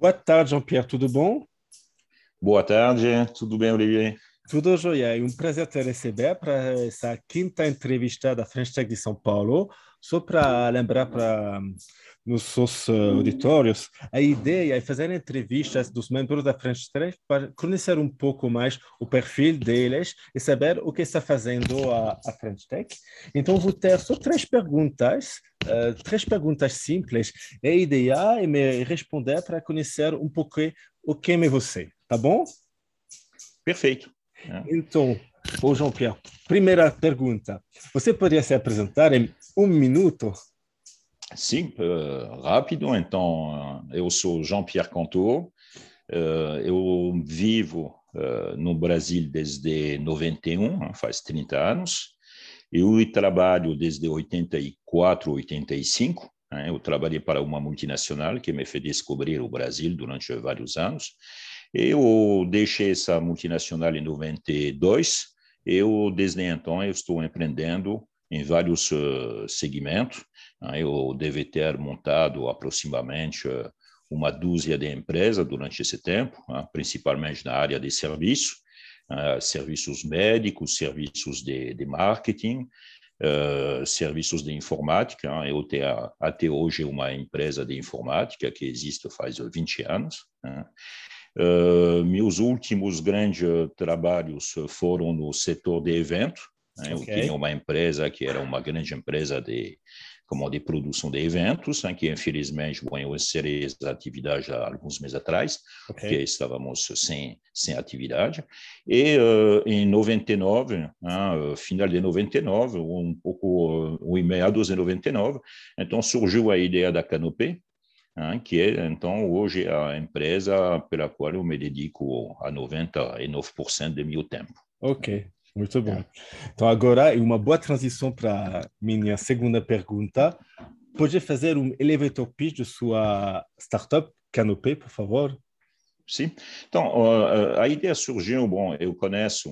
Boa tarde, Jean-Pierre, tudo bom? Boa tarde, tudo bem, Olivier? Tudo jóia, é um prazer te receber para essa quinta entrevista da French Tech de São Paulo. Só para lembrar para os eh, auditórios, a ideia é fazer entrevistas dos membros da French 3 para conhecer um pouco mais o perfil deles e saber o que está fazendo a, a French Tech. Então, vou ter só três perguntas, uh, três perguntas simples, é a ideia é me responder para conhecer um pouco o que é você, tá bom? Perfeito. É. Então, Ô, João Pierre, primeira pergunta. Você poderia se apresentar em um minuto? Sim, uh, rápido. Então, euh, eu sou Jean-Pierre Cantor. Uh, eu vivo uh, no Brasil desde 91, faz 30 anos. Eu trabalho desde 84, 85. Né? Eu trabalhei para uma multinacional que me fez descobrir o Brasil durante vários anos. Eu deixei essa multinacional em 92. Eu, desde então, eu estou empreendendo em vários eh, segmentos. Né? Eu deve ter montado aproximadamente eh, uma dúzia de empresas durante esse tempo, né? principalmente na área de serviço, né? serviços médicos, serviços de, de marketing, Uh, serviços de informática. Eu tenho até hoje uma empresa de informática que existe faz 20 anos. Uh, meus últimos grandes trabalhos foram no setor de evento, né? Okay. Eu tinha uma empresa que era uma grande empresa de como de produção de eventos, né, que infelizmente bom, eu encerrei essa atividade há alguns meses atrás, okay. porque estávamos sem, sem atividade. E uh, em 99, uh, final de 99, um pouco uh, em meados de 99, então surgiu a ideia da Canopé né, que é então hoje é a empresa pela qual eu me dedico a 99% do meu tempo. Ok, muito bom. É. Então, agora, uma boa transição para minha segunda pergunta. Pode fazer um elevator pitch de sua startup, Canopy, por favor? Sim. Então, a ideia surgiu, bom, eu conheço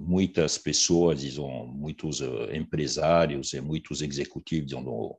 muitas pessoas, dizem, muitos empresários e muitos executivos dizem, do,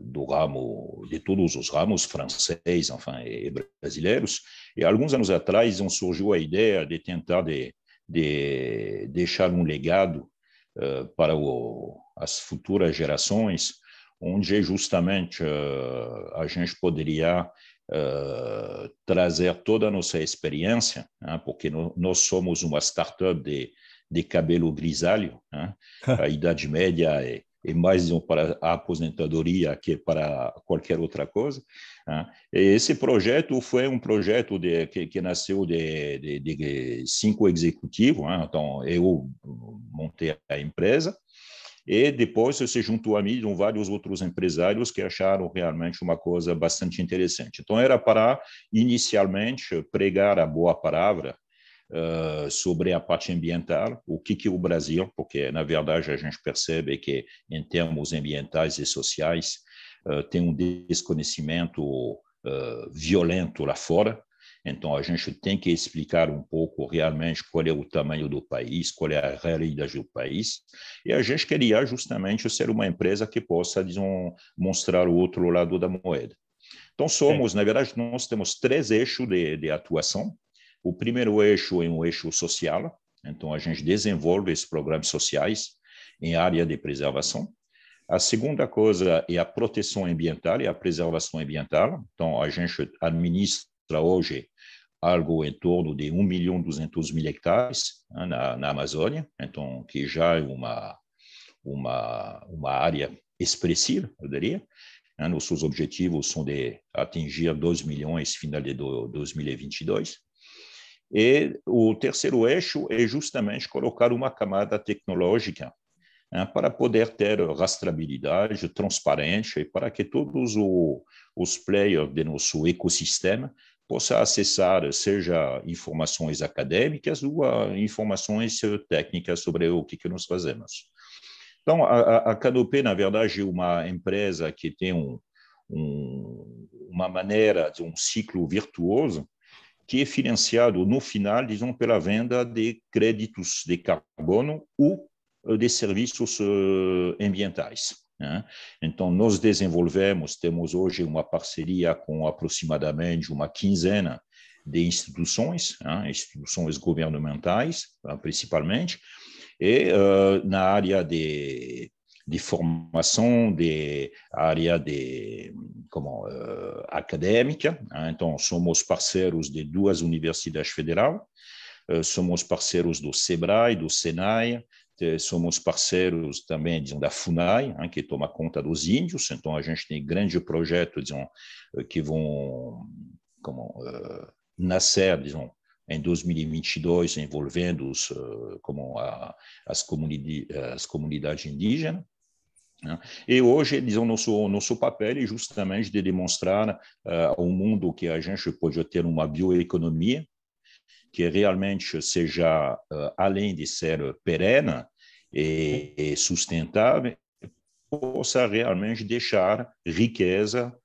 do, ramo, de todos os ramos, francês, enfim, e, brasileiros. E alguns anos atrás, surgiu a ideia de tentar de de deixar um legado uh, para o, as futuras gerações, onde é justamente uh, a gente poderia uh, trazer toda a nossa experiência, né? porque no, nós somos uma startup de, de cabelo grisalho, né? a Idade Média é e mais um para a aposentadoria que para qualquer outra coisa. Né? esse projeto foi um projeto de, que, que nasceu de, de, de cinco executivos, né? então eu montei a empresa, e depois se juntou a mim vários outros empresários que acharam realmente uma coisa bastante interessante. Então, era para, inicialmente, pregar a boa palavra eh, sobre a parte ambiental, o que que o Brasil, porque na verdade a gente percebe que em termos ambientais e sociais uh, tem um desconhecimento uh, violento lá fora. Então a gente tem que explicar um pouco realmente qual é o tamanho do país, qual é a realidade do país, e a gente queria justamente ser uma empresa que possa mostrar o outro lado da moeda. Então, somos, Sim. na verdade, nós temos três eixos de, de atuação. O primeiro eixo é um eixo social, então a gente desenvolve esses programas sociais em área de preservação. A segunda coisa é a proteção ambiental e a preservação ambiental. Então, a gente administra hoje algo em torno de 1 milhão 200 mil hectares né, na, na, Amazônia, então que já é uma uma uma área expressiva, eu diria. Né, nossos objetivos são de atingir 2 milhões final de 2022. E o terceiro eixo é justamente colocar uma camada tecnológica né, para poder ter rastreabilidade, transparência e para que todos o, os players do nosso ecossistema possam acessar, seja informações acadêmicas ou informações eh, técnicas sobre o que, que nós fazemos. Então, a, a Canopé, na verdade, é uma empresa que tem um, um, uma maneira de um ciclo virtuoso que é financiado no final, disons, pela venda de créditos de carbono ou eh, de serviços eh, ambientais. Né? Então, nós desenvolvemos, temos hoje uma parceria com aproximadamente uma quinzena de instituições, né? instituições governamentais, eh, principalmente, e uh, na área de de formação de áreas de, como, uh, acadêmica. Então, somos parceiros de duas universidades federais, uh, somos parceiros do SEBRAE, do SENAI, eh, somos parceiros também dizem, da FUNAI, hein, que toma conta dos índios, então a gente tem grandes projetos dizem, eh, que vão como, uh, nascer, dizem, em 2022 envolvendo os, euh, como a, as, comunidades, as comunidades indígenas. Né? E hoje, eles, o nosso, nosso papel é justamente de demonstrar uh, ao mundo que a gente pode ter uma bioeconomia que realmente seja, uh, além de ser perene e, e sustentável, possa realmente deixar riqueza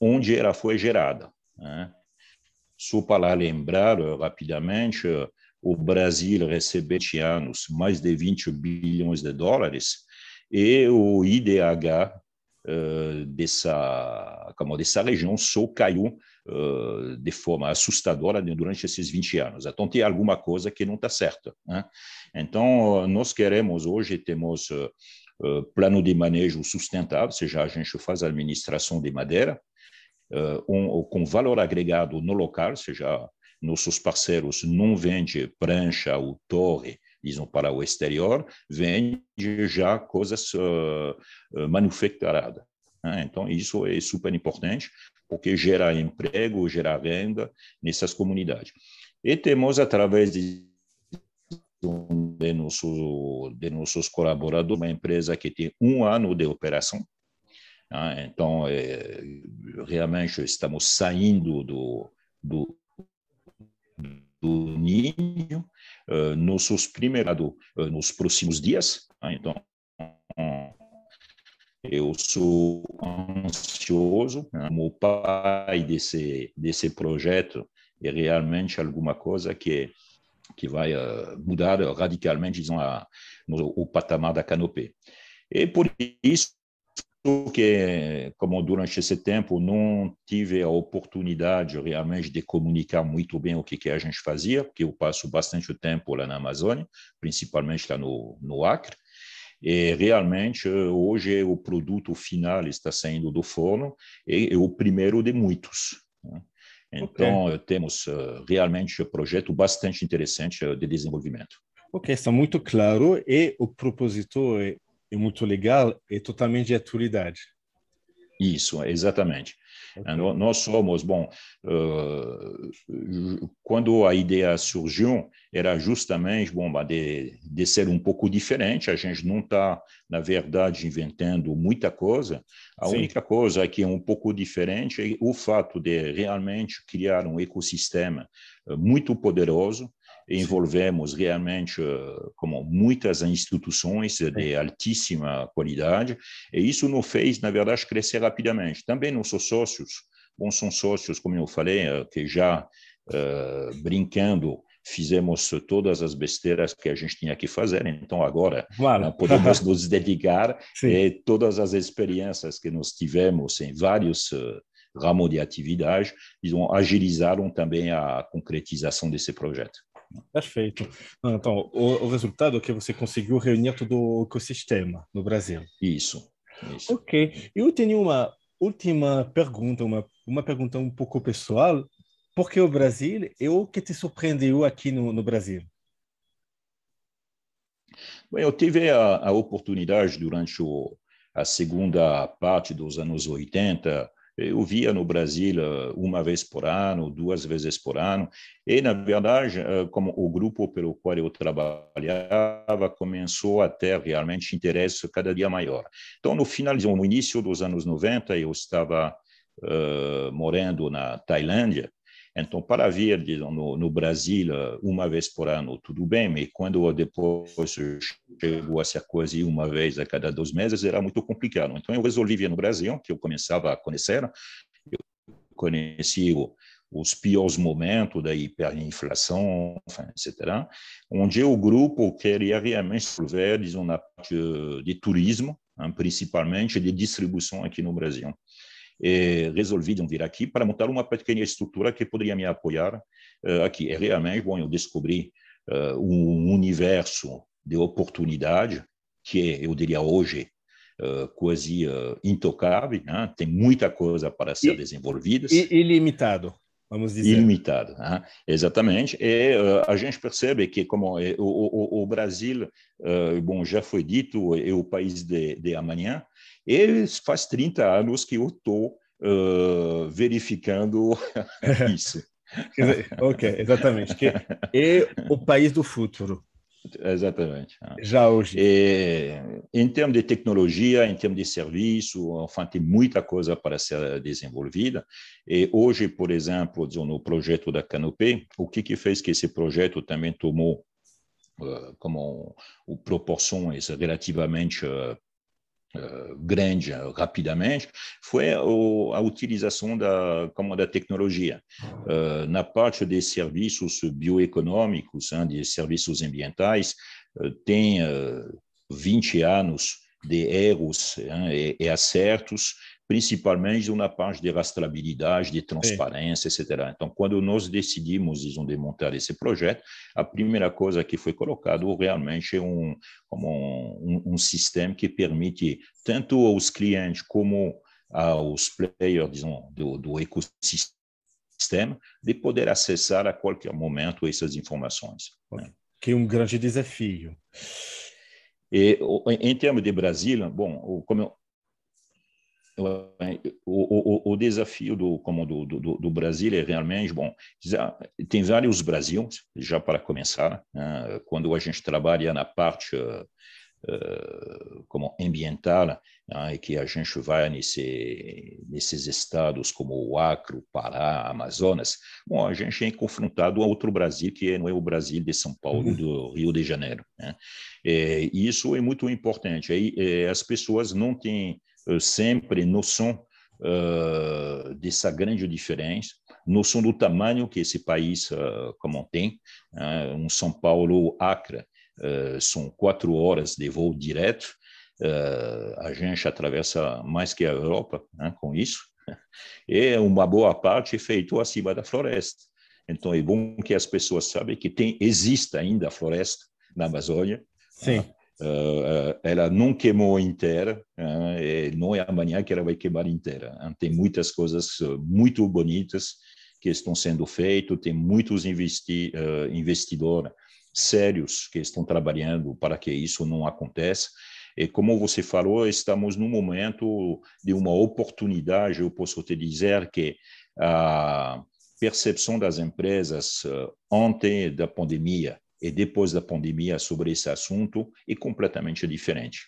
onde ela foi gerada. Né? Só para lembrar eh, rapidamente, o Brasil recebeu este ano mais de 20 bilhões de dólares e o IDH uh, eh, dessa, como dessa região só caiu uh, de forma assustadora durante esses 20 anos. Então, tem alguma coisa que não está certa. Né? Então, nós queremos, hoje, temos uh, plano de manejo sustentável, ou seja, a gente faz a administração de madeira, um, com valor agregado no local, ou seja, nossos parceiros não vendem prancha ou torre dizem, para o exterior, vende já coisas uh, ah, ah, manufaturadas. Né? Então, isso é super importante, porque gera emprego, gera venda nessas comunidades. E temos, através de de nossos, de nossos colaboradores, uma empresa que tem um ano de operação. Né? Então, é, realmente estamos saindo do, do, do Ninho uh, nos seus primeiros, uh, eh, nos próximos dias. Tá? Então, eu sou ansioso né? o como pai desse desse projeto é realmente alguma coisa que que vai uh, mudar radicalmente, dizem, a, no, o patamar da Canopé. E por isso que, como durante esse tempo não tive a oportunidade realmente de comunicar muito bem o que, que a gente fazia, porque eu passo bastante tempo lá na Amazônia, principalmente lá no, no Acre, e realmente hoje o produto final está saindo do forno e é o primeiro de muitos. Né? Então, okay. temos eh, realmente um projeto bastante interessante eh, de desenvolvimento. Ok, está muito claro. E o propósito é é muito legal é totalmente de atualidade. Isso, exatamente. Okay. É, nós somos, bom, uh, quando a ideia surgiu, era justamente, bom, de, de ser um pouco diferente, a gente não está, na verdade, inventando muita coisa, a Sim. única coisa que é um pouco diferente é o fato de realmente criar um ecossistema muito poderoso, envolvemos realmente eh, como muitas instituições de altíssima qualidade e isso nos fez, na verdade, crescer rapidamente. Também nossos sócios, bom, são sócios, como eu falei, eh, que já eh, brincando fizemos todas as besteiras que a gente tinha que fazer, então agora claro. podemos nos dedicar e todas as experiências que nós tivemos em vários ramos de atividade, eles agilizaram também a concretização desse projeto. Perfeito. Então, o, o resultado é que você conseguiu reunir todo o ecossistema no Brasil. Isso. isso. Ok. Eu tenho uma última pergunta, uma, uma pergunta um pouco pessoal. Por que o Brasil e é o que te surpreendeu aqui no, no Brasil? Bem, eu tive a, a oportunidade durante o, a segunda parte dos anos 80 eu via no Brasil eh, uma vez por ano, duas vezes por ano, e na verdade, eh, como o grupo pelo qual eu trabalhava começou a ter realmente interesse cada dia maior. Então, no final, no início dos anos 90, eu estava uh, morando na Tailândia então, para vir digamos, no, no, Brasil eh, uma vez por ano, tudo bem, mas quando depois chegou a ser quase uma vez a cada dois meses, era muito complicado. Então, eu resolvi vir no Brasil, que eu começava a conhecer, eu conheci o, os piores momentos da hiperinflação, etc., onde o grupo queria realmente resolver, na parte eh, de turismo, né, principalmente de distribuição aqui no Brasil e resolvi vir aqui para montar uma pequena estrutura que poderia me apoiar eh, aqui. É realmente, bom, eu descobri eh, um universo de oportunidade que é, eu diria hoje Uh, quase uh, intocável, né? tem muita coisa para ser desenvolvida. Ilimitado, vamos dizer. Ilimitado, né? exatamente. E uh, a gente percebe que como o, o, o Brasil, bom, já foi dito, é o país de, de amanhã, e faz 30 anos que eu estou uh, verificando isso. ok, exatamente. Que é o país do futuro. Exatamente. Ah. Já hoje. E, é, em termos de tecnologia, em termos de serviço, enfim, tem muita coisa para ser desenvolvida. E hoje, por exemplo, no projeto da Canopy, o que, que fez que esse projeto também tomou como proporções relativamente eh, grande eh, rapidamente foi a utilização da como da tecnologia eh, na parte de serviços bioeconômicos, de serviços ambientais tem 20 anos de erros hein, e, e, acertos, principalmente na parte de rastreabilidade, de transparência, Sim. etc. Então, quando nós decidimos, dizem, de montar esse projeto, a primeira coisa que foi colocado realmente é um, um, um, um sistema que permite tanto aos clientes como aos players, dizem, do, do ecossistema, de poder acessar a qualquer momento essas informações. Né? Que é um grande desafio. E, em termos de Brasília, bom, como eu, o, o, o, desafio do como do, do, do, Brasil é realmente bom tem vários Brasil já para começar né? quando a gente trabalha na parte Euh, como ambiental né, e que a gente vai nesse, nesses estados como o Acre, o Pará, Amazonas, bom, a gente é confrontado a outro Brasil que não é o Brasil de São Paulo, uhum. do Rio de Janeiro. Né? É, e isso é muito importante. Aí é, as pessoas não têm eh, sempre noção uh, dessa grande diferença noção do tamanho que esse país uh, como tem, né, um São Paulo Acre. Eh, são quatro horas de voo direto. Eh, a gente atravessa mais que a Europa né, com isso. E uma boa parte é feito acima da floresta. Então é bom que as pessoas sabem que tem existe ainda a floresta na Amazônia. Sim. Uh, ela não queimou inteira, e não é amanhã que ela vai queimar inteira. tem muitas coisas muito bonitas que estão sendo feitas, tem muitos investi investidores sérios que estão trabalhando para que isso não aconteça. E como você falou, estamos num momento de uma oportunidade, eu posso te dizer que a percepção das empresas antes eh, da pandemia e depois da pandemia sobre esse assunto é completamente diferente.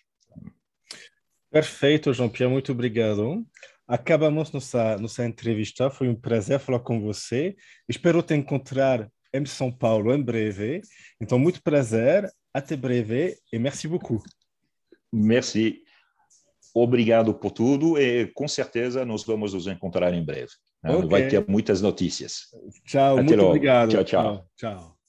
Perfeito, João pierre muito obrigado. Acabamos nossa, nossa entrevista, foi um prazer falar com você. Espero te encontrar M. São Paulo em breve. Então, muito prazer, até breve e merci beaucoup. Merci. Obrigado por tudo e com certeza nós vamos nos encontrar em breve. Né? Okay. Vai ter muitas notícias. Tchau, até muito logo. obrigado. tchau. tchau. tchau.